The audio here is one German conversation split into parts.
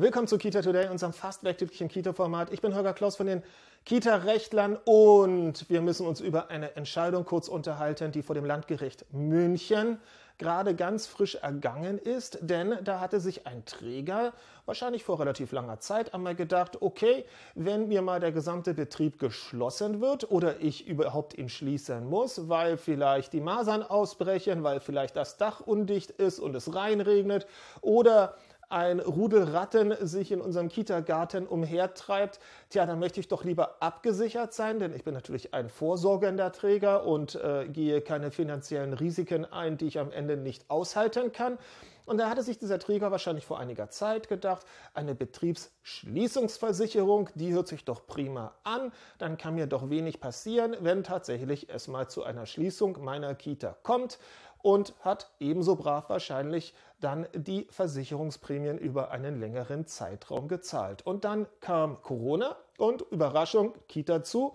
Willkommen zu Kita Today, unserem fast wegtäglichen Kita-Format. Ich bin Holger Klaus von den Kita-Rechtlern und wir müssen uns über eine Entscheidung kurz unterhalten, die vor dem Landgericht München gerade ganz frisch ergangen ist, denn da hatte sich ein Träger wahrscheinlich vor relativ langer Zeit einmal gedacht, okay, wenn mir mal der gesamte Betrieb geschlossen wird oder ich überhaupt ihn schließen muss, weil vielleicht die Masern ausbrechen, weil vielleicht das Dach undicht ist und es reinregnet oder ein Rudel Ratten sich in unserem Kita-Garten umhertreibt, tja, dann möchte ich doch lieber abgesichert sein, denn ich bin natürlich ein vorsorgender Träger und äh, gehe keine finanziellen Risiken ein, die ich am Ende nicht aushalten kann. Und da hatte sich dieser Träger wahrscheinlich vor einiger Zeit gedacht, eine Betriebsschließungsversicherung, die hört sich doch prima an, dann kann mir doch wenig passieren, wenn tatsächlich es mal zu einer Schließung meiner Kita kommt und hat ebenso brav wahrscheinlich dann die Versicherungsprämien über einen längeren Zeitraum gezahlt. Und dann kam Corona und Überraschung, Kita zu.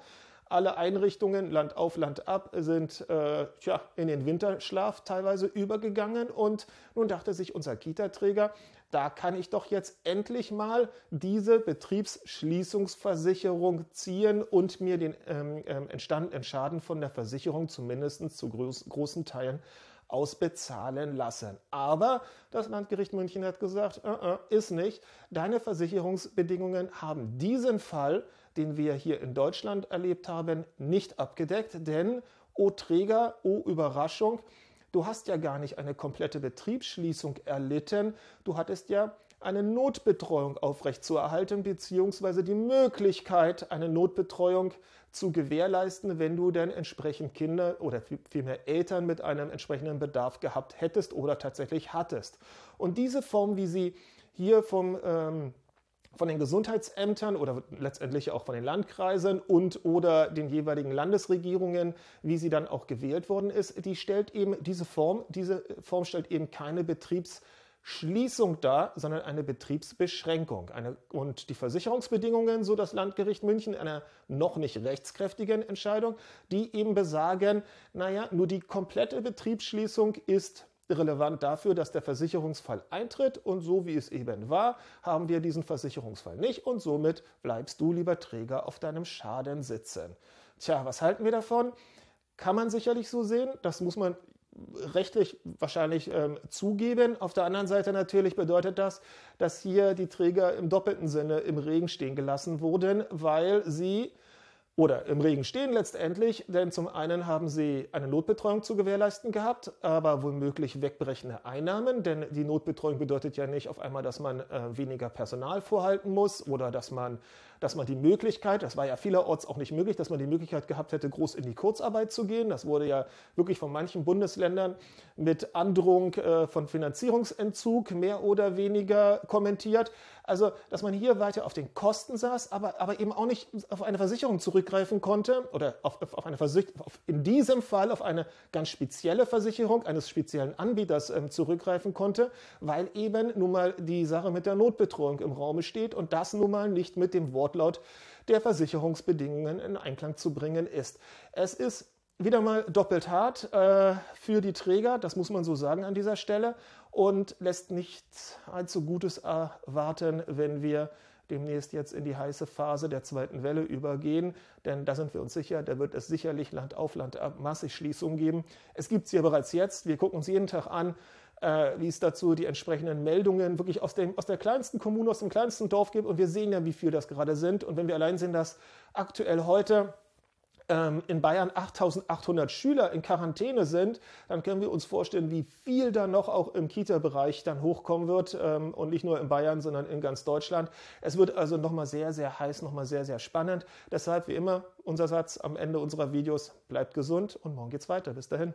Alle Einrichtungen Land auf, Land ab sind äh, tja, in den Winterschlaf teilweise übergegangen. Und nun dachte sich unser Kita-Träger, da kann ich doch jetzt endlich mal diese Betriebsschließungsversicherung ziehen und mir den ähm, ähm entstandenen Schaden von der Versicherung zumindest zu groß, großen Teilen ausbezahlen lassen. Aber das Landgericht München hat gesagt, uh -uh, ist nicht. Deine Versicherungsbedingungen haben diesen Fall, den wir hier in Deutschland erlebt haben, nicht abgedeckt, denn, o oh Träger, o oh Überraschung, du hast ja gar nicht eine komplette Betriebsschließung erlitten, du hattest ja eine Notbetreuung aufrechtzuerhalten, beziehungsweise die Möglichkeit, eine Notbetreuung zu gewährleisten, wenn du denn entsprechend Kinder oder vielmehr Eltern mit einem entsprechenden Bedarf gehabt hättest oder tatsächlich hattest. Und diese Form, wie sie hier vom ähm, von den Gesundheitsämtern oder letztendlich auch von den Landkreisen und oder den jeweiligen Landesregierungen, wie sie dann auch gewählt worden ist, die stellt eben diese Form, diese Form stellt eben keine Betriebs- Schließung dar, sondern eine Betriebsbeschränkung. Eine, und die Versicherungsbedingungen, so das Landgericht München, einer noch nicht rechtskräftigen Entscheidung, die eben besagen, naja, nur die komplette Betriebsschließung ist relevant dafür, dass der Versicherungsfall eintritt und so wie es eben war, haben wir diesen Versicherungsfall nicht und somit bleibst du, lieber Träger, auf deinem Schaden sitzen. Tja, was halten wir davon? Kann man sicherlich so sehen, das muss man rechtlich wahrscheinlich ähm, zugeben. Auf der anderen Seite natürlich bedeutet das, dass hier die Träger im doppelten Sinne im Regen stehen gelassen wurden, weil sie oder im Regen stehen letztendlich, denn zum einen haben sie eine Notbetreuung zu gewährleisten gehabt, aber womöglich wegbrechende Einnahmen, denn die Notbetreuung bedeutet ja nicht auf einmal, dass man äh, weniger Personal vorhalten muss oder dass man, dass man die Möglichkeit, das war ja vielerorts auch nicht möglich, dass man die Möglichkeit gehabt hätte, groß in die Kurzarbeit zu gehen. Das wurde ja wirklich von manchen Bundesländern mit Androhung äh, von Finanzierungsentzug mehr oder weniger kommentiert. Also, dass man hier weiter auf den Kosten saß, aber, aber eben auch nicht auf eine Versicherung zurückgreifen konnte oder auf, auf, auf eine Versicherung, in diesem Fall auf eine ganz spezielle Versicherung eines speziellen Anbieters ähm, zurückgreifen konnte, weil eben nun mal die Sache mit der Notbetreuung im Raum steht und das nun mal nicht mit dem Wortlaut der Versicherungsbedingungen in Einklang zu bringen ist. Es ist wieder mal doppelt hart äh, für die Träger, das muss man so sagen an dieser Stelle, und lässt nichts allzu Gutes erwarten, wenn wir demnächst jetzt in die heiße Phase der zweiten Welle übergehen, denn da sind wir uns sicher, da wird es sicherlich Land auf Land ab massig Schließungen geben. Es gibt es ja bereits jetzt, wir gucken uns jeden Tag an, äh, wie es dazu die entsprechenden Meldungen wirklich aus, dem, aus der kleinsten Kommune, aus dem kleinsten Dorf gibt und wir sehen ja, wie viel das gerade sind und wenn wir allein sehen, dass aktuell heute ähm, in Bayern 8800 Schüler in Quarantäne sind, dann können wir uns vorstellen, wie viel da noch auch im Kita-Bereich dann hochkommen wird ähm, und nicht nur in Bayern, sondern in ganz Deutschland. Es wird also nochmal sehr, sehr heiß, nochmal sehr, sehr spannend. Deshalb wie immer unser Satz am Ende unserer Videos, bleibt gesund und morgen geht's weiter. Bis dahin.